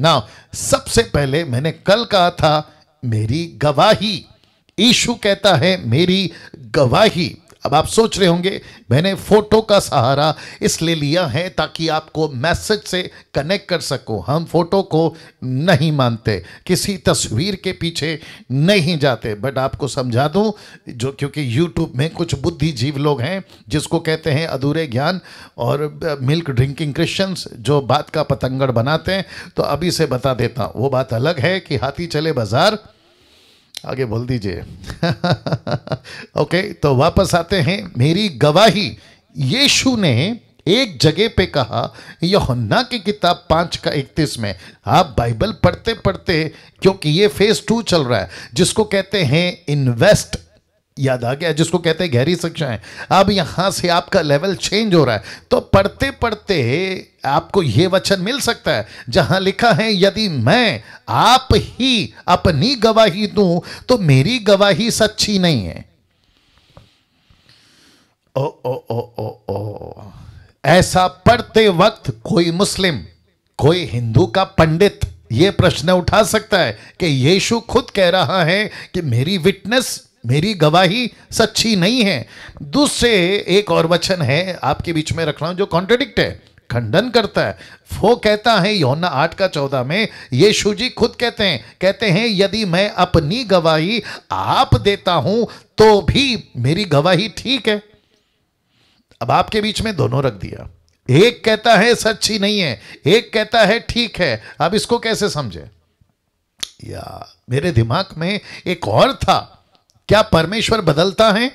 ना सबसे पहले मैंने कल कहा था मेरी गवाही ईशु कहता है मेरी गवाही अब आप सोच रहे होंगे मैंने फोटो का सहारा इसलिए लिया है ताकि आपको मैसेज से कनेक्ट कर सको हम फोटो को नहीं मानते किसी तस्वीर के पीछे नहीं जाते बट आपको समझा दूं जो क्योंकि यूट्यूब में कुछ बुद्धिजीव लोग हैं जिसको कहते हैं अधूरे ज्ञान और मिल्क ड्रिंकिंग क्रिश्चियंस जो बात का पतंगड़ बनाते हैं तो अभी से बता देता हूँ वो बात अलग है कि हाथी चले बाज़ार आगे बोल दीजिए ओके तो वापस आते हैं मेरी गवाही यीशु ने एक जगह पे कहा योहन्ना की किताब पाँच का इकतीस में आप बाइबल पढ़ते पढ़ते क्योंकि ये फेज टू चल रहा है जिसको कहते हैं इन्वेस्ट याद आ गया जिसको कहते हैं गहरी शिक्षाएं अब यहां से आपका लेवल चेंज हो रहा है तो पढ़ते पढ़ते आपको यह वचन मिल सकता है जहां लिखा है यदि मैं आप ही अपनी गवाही दूं तो मेरी गवाही सच्ची नहीं है ओ ओ ओ ओ ओ ऐसा पढ़ते वक्त कोई मुस्लिम कोई हिंदू का पंडित ये प्रश्न उठा सकता है कि यीशु खुद कह रहा है कि मेरी विटनेस मेरी गवाही सच्ची नहीं है दूसरे एक और वचन है आपके बीच में रख रहा हूं जो कॉन्ट्रेडिक्ट है खंडन करता है वो कहता है यौना आठ का चौदह में यीशु जी खुद कहते हैं कहते हैं यदि मैं अपनी गवाही आप देता हूं तो भी मेरी गवाही ठीक है अब आपके बीच में दोनों रख दिया एक कहता है सच्ची नहीं है एक कहता है ठीक है अब इसको कैसे समझे या मेरे दिमाग में एक और था क्या परमेश्वर बदलता है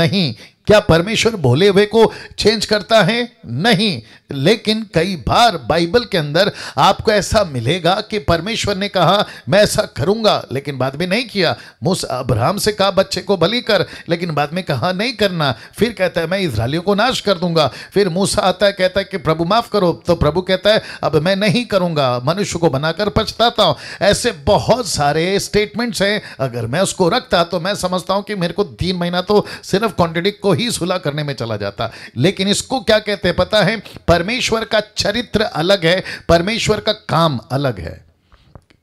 नहीं क्या परमेश्वर भोले हुए को चेंज करता है नहीं लेकिन कई बार बाइबल के अंदर आपको ऐसा मिलेगा कि परमेश्वर ने कहा मैं ऐसा करूंगा लेकिन बाद में नहीं किया मुस अब्राहम से कहा बच्चे को भली कर लेकिन बाद में कहा नहीं करना फिर कहता है मैं इसराइलियों को नाश कर दूंगा फिर मूसा आता है कहता है कि प्रभु माफ करो तो प्रभु कहता है अब मैं नहीं करूंगा मनुष्य को बनाकर पछताता हूं ऐसे बहुत सारे स्टेटमेंट्स हैं अगर मैं उसको रखता तो मैं समझता हूं कि मेरे को तीन महीना तो सिर्फ कॉन्ट्रेडिक्ट को वही सुलह करने में चला जाता लेकिन इसको क्या कहते हैं पता है परमेश्वर का चरित्र अलग है परमेश्वर का काम अलग है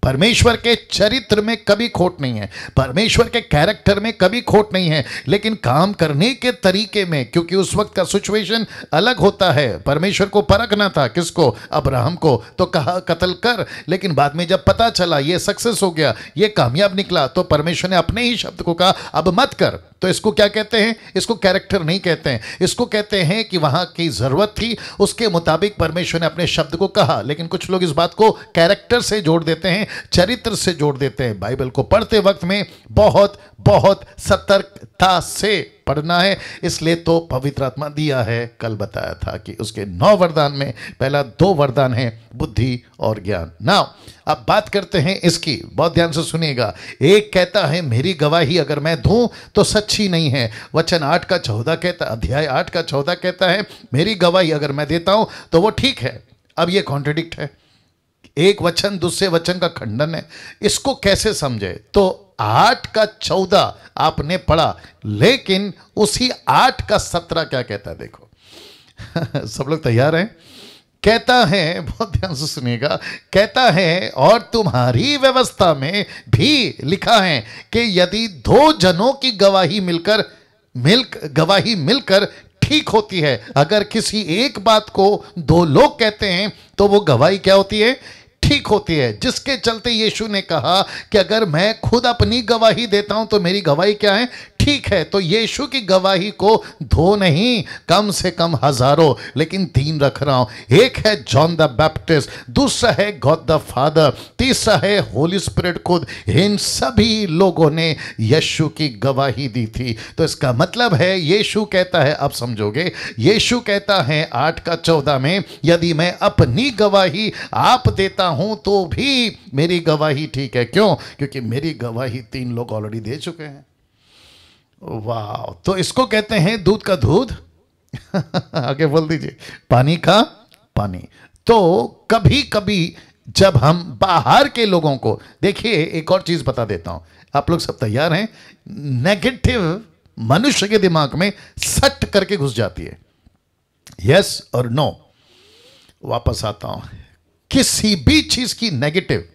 परमेश्वर के चरित्र में कभी खोट नहीं है परमेश्वर के कैरेक्टर में कभी खोट नहीं है लेकिन काम करने के तरीके में क्योंकि उस वक्त का सिचुएशन अलग होता है परमेश्वर को परखना था किसको अब्राहम को तो कहा कत्ल कर लेकिन बाद में जब पता चला ये सक्सेस हो गया ये कामयाब निकला तो परमेश्वर ने अपने ही शब्द को कहा अब मत कर तो इसको क्या कहते हैं इसको कैरेक्टर नहीं कहते हैं इसको कहते हैं कि वहां की ज़रूरत थी उसके मुताबिक परमेश्वर ने अपने शब्द को कहा लेकिन कुछ लोग इस बात को कैरेक्टर से जोड़ देते हैं चरित्र से जोड़ देते हैं बाइबल को पढ़ते वक्त में बहुत बहुत सतर्कता से पढ़ना है इसलिए तो पवित्र आत्मा दिया है कल बताया था कि उसके नौ वरदान में पहला दो वरदान है बुद्धि और ज्ञान ना अब बात करते हैं इसकी बहुत ध्यान से सुनिएगा एक कहता है मेरी गवाही अगर मैं दूं तो सच्ची नहीं है वचन आठ का चौदह कहता अध्याय आठ का चौदह कहता है मेरी गवाही अगर मैं देता हूं तो वो ठीक है अब ये कॉन्ट्रडिक्ट है एक वचन दूसरे वचन का खंडन है इसको कैसे समझे तो आठ का चौदह आपने पढ़ा लेकिन उसी आठ का सत्रह क्या कहता है देखो सब लोग तैयार हैं कहता है बहुत ध्यान से सुनिएगा कहता है और तुम्हारी व्यवस्था में भी लिखा है कि यदि दो जनों की गवाही मिलकर मिल गवाही मिलकर ठीक होती है अगर किसी एक बात को दो लोग कहते हैं तो वो गवाही क्या होती है ठीक होती है जिसके चलते यीशु ने कहा कि अगर मैं खुद अपनी गवाही देता हूं तो मेरी गवाही क्या है ठीक है तो यीशु की गवाही को धो नहीं कम से कम हजारों लेकिन तीन रख रहा हूं एक है जॉन द बैप्टिस्ट दूसरा है गॉड द फादर तीसरा है होली स्पिरिट खुद इन सभी लोगों ने यीशु की गवाही दी थी तो इसका मतलब है यीशु कहता है आप समझोगे यीशु कहता है आठ का चौदह में यदि मैं अपनी गवाही आप देता हूं तो भी मेरी गवाही ठीक है क्यों क्योंकि मेरी गवाही तीन लोग ऑलरेडी दे चुके हैं वाह तो इसको कहते हैं दूध का दूध आगे बोल दीजिए पानी का पानी तो कभी कभी जब हम बाहर के लोगों को देखिए एक और चीज बता देता हूं आप लोग सब तैयार हैं नेगेटिव मनुष्य के दिमाग में सट करके घुस जाती है यस और नो वापस आता हूं किसी भी चीज की नेगेटिव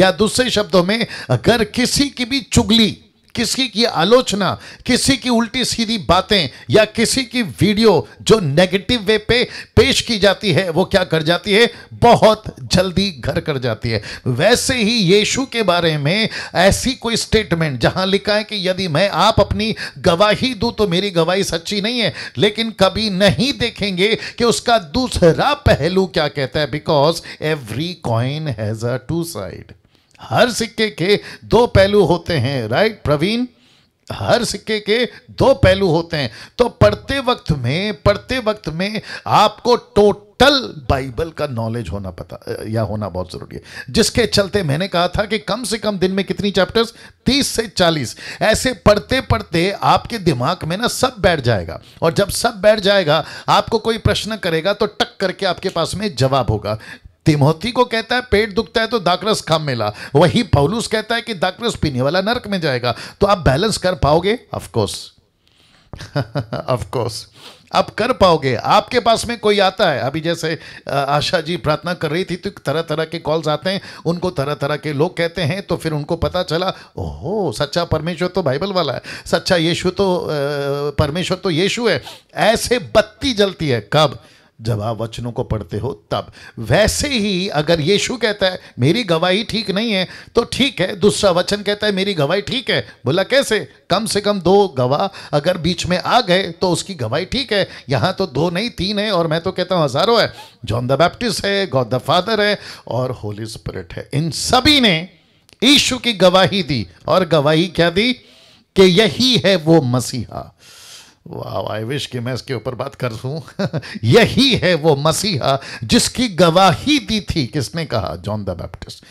या दूसरे शब्दों में अगर किसी की भी चुगली किसी की आलोचना किसी की उल्टी सीधी बातें या किसी की वीडियो जो नेगेटिव वे पे पेश की जाती है वो क्या कर जाती है बहुत जल्दी घर कर जाती है वैसे ही यीशु के बारे में ऐसी कोई स्टेटमेंट जहां लिखा है कि यदि मैं आप अपनी गवाही दूं तो मेरी गवाही सच्ची नहीं है लेकिन कभी नहीं देखेंगे कि उसका दूसरा पहलू क्या कहता है because every coin has a two side हर सिक्के के दो पहलू होते हैं राइट प्रवीण हर सिक्के के दो पहलू होते हैं तो पढ़ते वक्त में पढ़ते वक्त में आपको टोटल बाइबल का नॉलेज होना पता या होना बहुत जरूरी है जिसके चलते मैंने कहा था कि कम से कम दिन में कितनी चैप्टर्स तीस से चालीस ऐसे पढ़ते पढ़ते आपके दिमाग में ना सब बैठ जाएगा और जब सब बैठ जाएगा आपको कोई प्रश्न करेगा तो टक करके आपके पास में जवाब होगा तिमोथी को कहता है पेट दुखता है तो दाकरस खा मिला वही पौलूस कहता है कि दाकरस पीने वाला नरक में जाएगा तो आप बैलेंस कर पाओगे ऑफकोर्स ऑफकोर्स आप कर पाओगे आपके पास में कोई आता है अभी जैसे आशा जी प्रार्थना कर रही थी तो तरह तरह के कॉल्स आते हैं उनको तरह तरह के लोग कहते हैं तो फिर उनको पता चला ओहो सच्चा परमेश्वर तो बाइबल वाला है सच्चा यीशु तो परमेश्वर तो यीशु है ऐसे बत्ती जलती है कब जब आप वचनों को पढ़ते हो तब वैसे ही अगर यीशु कहता है मेरी गवाही ठीक नहीं है तो ठीक है दूसरा वचन कहता है मेरी गवाही ठीक है बोला कैसे कम से कम दो गवाह अगर बीच में आ गए तो उसकी गवाही ठीक है यहाँ तो दो नहीं तीन है और मैं तो कहता हूँ हज़ारों है जॉन द बैप्टिस्ट है गॉड द फादर है और होली स्पिरिट है इन सभी ने ईशु की गवाही दी और गवाही क्या दी कि यही है वो मसीहा वाह कि मैं इसके ऊपर बात कर दूँ यही है वो मसीहा जिसकी गवाही दी थी किसने कहा जॉन द बैप्टिस्ट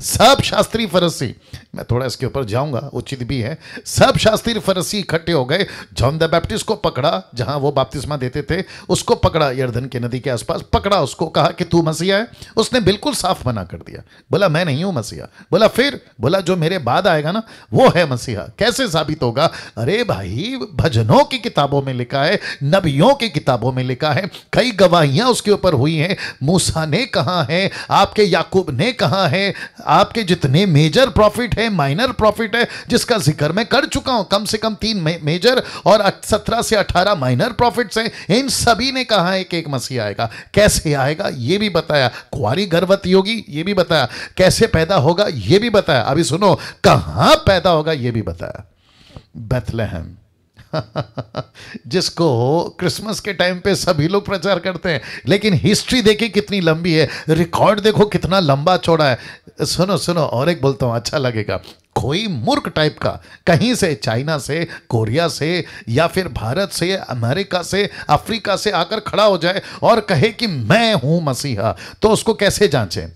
सब शास्त्री फरसी मैं थोड़ा इसके ऊपर जाऊंगा उचित भी है सब शास्त्री फरसी इकट्ठे हो गए जॉन द बैप्टिस्ट को पकड़ा जहां वो बाप्तिस्मा देते थे उसको पकड़ा यर्धन के नदी के आसपास पकड़ा उसको कहा कि तू मसीहा है उसने बिल्कुल साफ मना कर दिया बोला मैं नहीं हूं मसीहा बोला फिर बोला जो मेरे बाद आएगा ना वो है मसीहा कैसे साबित होगा अरे भाई भजनों की किताबों में लिखा है नबियों की किताबों में लिखा है कई गवाहियां उसके ऊपर हुई हैं मूसा ने कहा है आपके याकूब ने कहा है आपके जितने मेजर प्रॉफिट है माइनर प्रॉफिट है जिसका जिक्र मैं कर चुका हूं कम से कम तीन मेजर और सत्रह से अठारह माइनर प्रॉफिट्स हैं इन सभी ने कहा है कि एक मसीह आएगा कैसे आएगा यह भी बताया कुआरी गर्भवती होगी ये भी बताया कैसे पैदा होगा यह भी बताया अभी सुनो कहां पैदा होगा यह भी बताया बेथलेहम जिसको क्रिसमस के टाइम पे सभी लोग प्रचार करते हैं लेकिन हिस्ट्री देखिए कितनी लंबी है रिकॉर्ड देखो कितना लंबा चौड़ा है सुनो सुनो और एक बोलता हूँ अच्छा लगेगा कोई मूर्ख टाइप का कहीं से चाइना से कोरिया से या फिर भारत से अमेरिका से अफ्रीका से आकर खड़ा हो जाए और कहे कि मैं हूं मसीहा तो उसको कैसे जांचें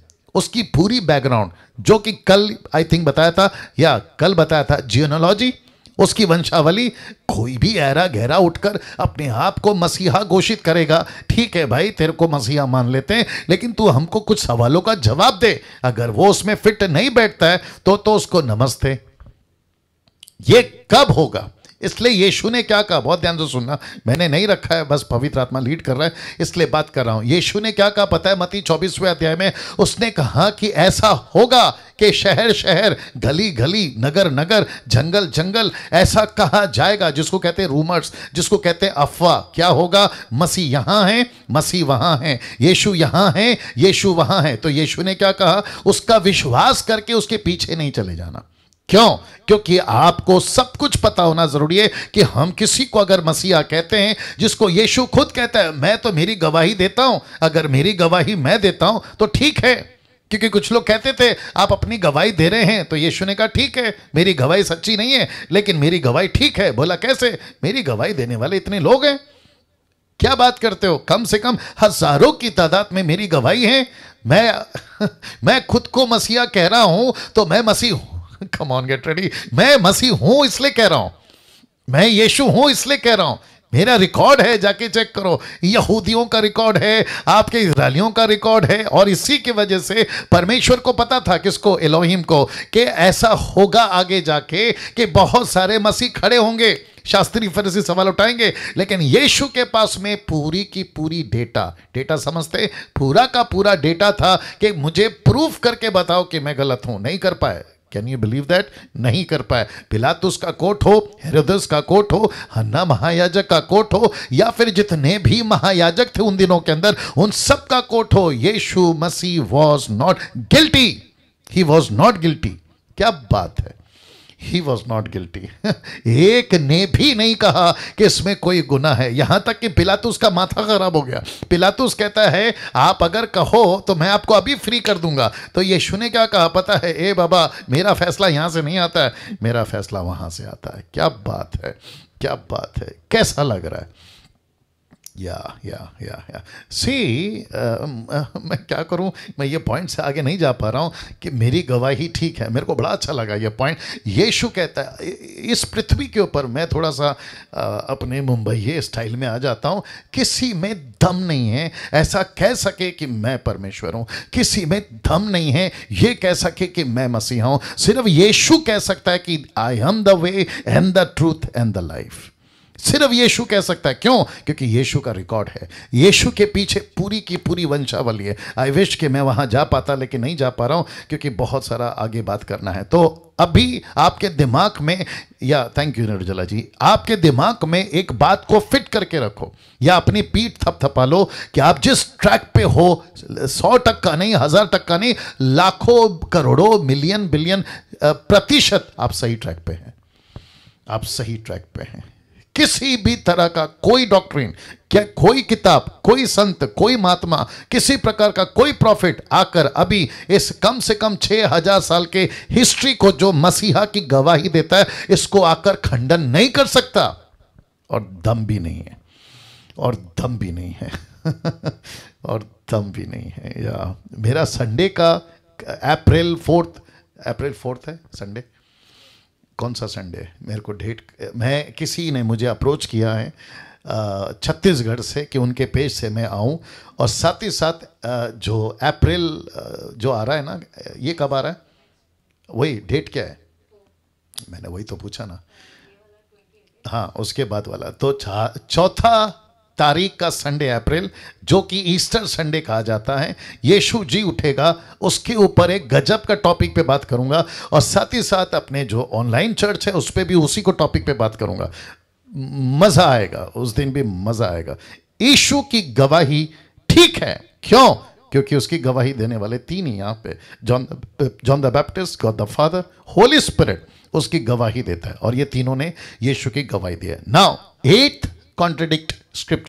उसकी पूरी बैकग्राउंड जो कि कल आई थिंक बताया था या कल बताया था जियोनोलॉजी उसकी वंशावली कोई भी ऐरा गहरा उठकर अपने आप को मसीहा घोषित करेगा ठीक है भाई तेरे को मसीहा मान लेते हैं लेकिन तू हमको कुछ सवालों का जवाब दे अगर वो उसमें फिट नहीं बैठता है तो तो उसको नमस्ते ये कब होगा इसलिए यीशु ने क्या कहा बहुत ध्यान से सुनना मैंने नहीं रखा है बस पवित्र आत्मा लीड कर रहा है इसलिए बात कर रहा हूँ यीशु ने क्या कहा पता है मती चौबीसवें अध्याय में उसने कहा कि ऐसा होगा कि शहर शहर गली गली नगर नगर जंगल जंगल ऐसा कहा जाएगा जिसको कहते हैं रूमर्स जिसको कहते हैं अफवाह क्या होगा मसीह यहाँ है मसीह वहाँ है यीशु यहाँ है यीशु वहाँ है तो यीशु ने क्या कहा उसका विश्वास करके उसके पीछे नहीं चले जाना क्यों क्योंकि आपको सब कुछ पता होना जरूरी है कि हम किसी को अगर मसीहा कहते हैं जिसको यीशु खुद कहता है मैं तो मेरी गवाही देता हूं अगर मेरी गवाही मैं देता हूं तो ठीक है क्योंकि कुछ लोग कहते थे आप अपनी गवाही दे रहे हैं तो यीशु ने कहा ठीक है मेरी गवाही सच्ची नहीं है लेकिन मेरी गवाही ठीक है बोला कैसे मेरी गवाही देने वाले इतने लोग हैं क्या बात करते हो कम से कम हजारों की तादाद में मेरी गवाही है मैं मैं खुद को मसीहा कह रहा हूं तो मैं मसीह कम ऑन गेट रेडी मैं मसीह हूं इसलिए कह रहा हूं मैं यीशु हूं इसलिए कह रहा हूं मेरा रिकॉर्ड है जाके चेक करो यहूदियों का रिकॉर्ड है आपके इसराइलियों का रिकॉर्ड है और इसी की वजह से परमेश्वर को पता था किसको एलोहिम को कि ऐसा होगा आगे जाके कि बहुत सारे मसीह खड़े होंगे शास्त्री फरसी सवाल उठाएंगे लेकिन यीशु के पास में पूरी की पूरी डेटा डेटा समझते पूरा का पूरा डेटा था कि मुझे प्रूफ करके बताओ कि मैं गलत हूं नहीं कर पाए कैन यू बिलीव दैट नहीं कर पाए पिलातुस का कोट हो हेरोदस का कोट हो हन्ना महायाजक का कोट हो या फिर जितने भी महायाजक थे उन दिनों के अंदर उन सब का कोट हो यीशु मसीह was not guilty he was not guilty क्या बात है ही वॉज नॉट गिल्टी एक ने भी नहीं कहा कि इसमें कोई गुना है यहां तक कि पिलातुस का माथा खराब हो गया पिलातुस कहता है आप अगर कहो तो मैं आपको अभी फ्री कर दूंगा तो यीशु ने क्या कहा पता है ए बाबा मेरा फैसला यहां से नहीं आता है मेरा फैसला वहां से आता है क्या बात है क्या बात है कैसा लग रहा है या या या या सी मैं क्या करूं मैं ये पॉइंट से आगे नहीं जा पा रहा हूं कि मेरी गवाही ठीक है मेरे को बड़ा अच्छा लगा ये पॉइंट यीशु कहता है इस पृथ्वी के ऊपर मैं थोड़ा सा आ, अपने मुंबई स्टाइल में आ जाता हूं किसी में दम नहीं है ऐसा कह सके कि मैं परमेश्वर हूं किसी में दम नहीं है ये कह सके कि मैं मसीहा हूं सिर्फ येशु कह सकता है कि I am the way and the truth and the life सिर्फ यीशु कह सकता है क्यों क्योंकि यीशु का रिकॉर्ड है यीशु के पीछे पूरी की पूरी वंशावली है आई विश कि मैं वहां जा पाता लेकिन नहीं जा पा रहा हूं क्योंकि बहुत सारा आगे बात करना है तो अभी आपके दिमाग में या थैंक यू निर्जला जी आपके दिमाग में एक बात को फिट करके रखो या अपनी पीठ थपथपा लो कि आप जिस ट्रैक पे हो सौ तक का नहीं हजार टक का नहीं लाखों करोड़ों मिलियन बिलियन प्रतिशत आप सही ट्रैक पे हैं आप सही ट्रैक पे हैं किसी भी तरह का कोई डॉक्ट्रिन क्या कोई किताब कोई संत कोई महात्मा किसी प्रकार का कोई प्रॉफिट आकर अभी इस कम से कम छह हजार साल के हिस्ट्री को जो मसीहा की गवाही देता है इसको आकर खंडन नहीं कर सकता और दम भी नहीं है और दम भी नहीं है और दम भी नहीं है या मेरा संडे का अप्रैल फोर्थ अप्रैल फोर्थ है संडे कौन सा संडे मेरे को डेट मैं किसी ने मुझे अप्रोच किया है छत्तीसगढ़ से कि उनके पेज से मैं आऊं और साथ ही साथ जो अप्रैल जो आ रहा है ना ये कब आ रहा है वही डेट क्या है मैंने वही तो पूछा ना हाँ उसके बाद वाला तो चौथा तारीख का संडे अप्रैल जो कि ईस्टर संडे कहा जाता है यीशु जी उठेगा उसके ऊपर एक गजब का टॉपिक पे बात करूंगा और साथ ही साथ अपने जो ऑनलाइन चर्च है उस पर भी उसी को टॉपिक पे बात करूंगा मज़ा आएगा उस दिन भी मज़ा आएगा यीशु की गवाही ठीक है क्यों क्योंकि उसकी गवाही देने वाले तीन ही यहां पे John John the Baptist God the Father holy spirit उसकी गवाही देता है और ये तीनों ने यीशु की गवाही दी है नाउ एट कॉन्ट्रेडिक्ट स्क्रिप्ट